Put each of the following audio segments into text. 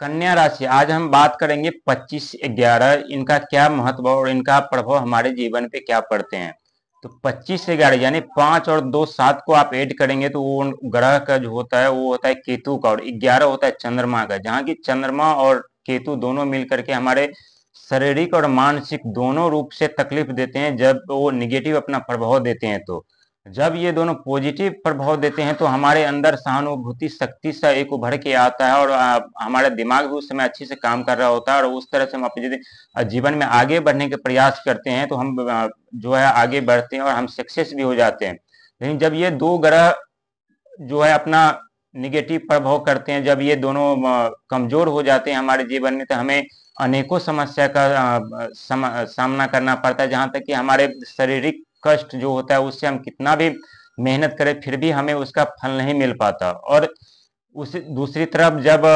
कन्या राशि आज हम बात करेंगे 25 ग्यारह इनका क्या महत्व और इनका प्रभाव हमारे जीवन पे क्या पड़ते हैं तो 25 ग्यारह यानी पांच और दो सात को आप ऐड करेंगे तो वो ग्रह का जो होता है वो होता है केतु का और ग्यारह होता है चंद्रमा का जहाँ की चंद्रमा और केतु दोनों मिलकर के हमारे शारीरिक और मानसिक दोनों रूप से तकलीफ देते हैं जब वो निगेटिव अपना प्रभाव देते हैं तो जब ये दोनों पॉजिटिव प्रभाव देते हैं तो हमारे अंदर सहानुभूति शक्ति सा एक उभर के आता है और हमारा दिमाग भी उस समय अच्छे से काम कर रहा होता है और उस तरह से हम अपने जीवन में आगे बढ़ने के प्रयास करते हैं तो हम जो है आगे बढ़ते हैं और हम सक्सेस भी हो जाते हैं लेकिन जब ये दो ग्रह जो है अपना निगेटिव प्रभाव करते हैं जब ये दोनों कमजोर हो जाते हैं हमारे जीवन में तो हमें अनेकों समस्या का सामना करना पड़ता है जहाँ तक कि हमारे शारीरिक कष्ट जो होता है उससे हम कितना भी मेहनत करें फिर भी हमें उसका फल नहीं मिल पाता और उस दूसरी तरफ जब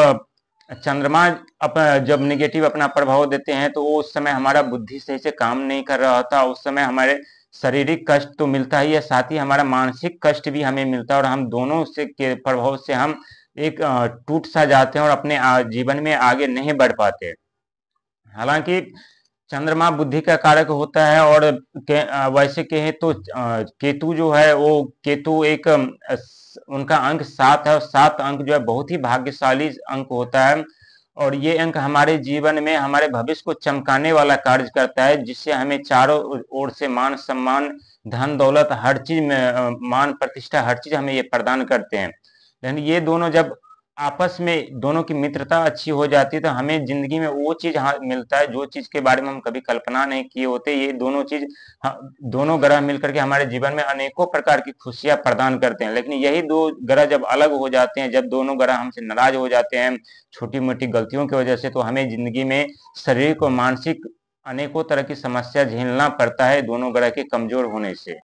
चंद्रमा अप, जब निगेटिव अपना प्रभाव देते हैं तो उस समय हमारा बुद्धि सही से काम नहीं कर रहा होता उस समय हमारे शारीरिक कष्ट तो मिलता ही है साथ ही हमारा मानसिक कष्ट भी हमें मिलता है और हम दोनों से के प्रभाव से हम एक टूट सा जाते हैं और अपने जीवन में आगे नहीं बढ़ पाते हालांकि चंद्रमा बुद्धि का कारक होता है और के, वैसे कहे तो केतु जो है वो केतु एक उनका अंक सात है और सात अंक जो है बहुत ही भाग्यशाली अंक होता है और ये अंक हमारे जीवन में हमारे भविष्य को चमकाने वाला कार्य करता है जिससे हमें चारों ओर से मान सम्मान धन दौलत हर चीज में मान प्रतिष्ठा हर चीज हमें ये प्रदान करते हैं लेकिन ये दोनों जब आपस में दोनों की मित्रता अच्छी हो जाती है तो हमें जिंदगी में वो चीज हाँ मिलता है जो चीज के बारे में हम कभी कल्पना नहीं किए होते ये दोनों चीज दोनों ग्रह मिलकर के हमारे जीवन में अनेकों प्रकार की खुशियां प्रदान करते हैं लेकिन यही दो ग्रह जब अलग हो जाते हैं जब दोनों ग्रह हमसे नाराज हो जाते हैं छोटी मोटी गलतियों की वजह से तो हमें जिंदगी में शरीर को मानसिक अनेकों तरह की समस्या झेलना पड़ता है दोनों ग्रह के कमजोर होने से